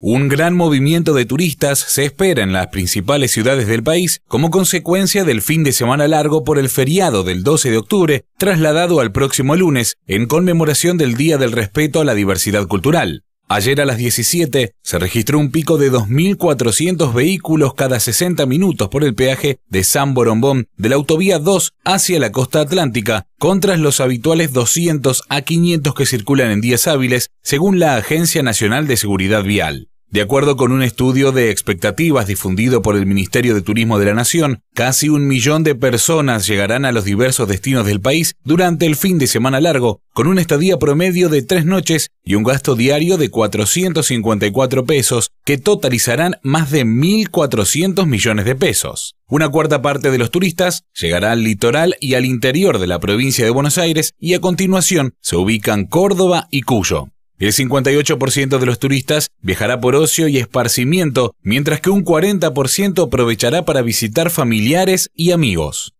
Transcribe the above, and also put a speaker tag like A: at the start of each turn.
A: Un gran movimiento de turistas se espera en las principales ciudades del país como consecuencia del fin de semana largo por el feriado del 12 de octubre, trasladado al próximo lunes en conmemoración del Día del Respeto a la Diversidad Cultural. Ayer a las 17 se registró un pico de 2.400 vehículos cada 60 minutos por el peaje de San Borombón de la autovía 2 hacia la costa atlántica, contra los habituales 200 a 500 que circulan en días hábiles, según la Agencia Nacional de Seguridad Vial. De acuerdo con un estudio de expectativas difundido por el Ministerio de Turismo de la Nación, casi un millón de personas llegarán a los diversos destinos del país durante el fin de semana largo, con una estadía promedio de tres noches y un gasto diario de 454 pesos, que totalizarán más de 1.400 millones de pesos. Una cuarta parte de los turistas llegará al litoral y al interior de la provincia de Buenos Aires y a continuación se ubican Córdoba y Cuyo. El 58% de los turistas viajará por ocio y esparcimiento, mientras que un 40% aprovechará para visitar familiares y amigos.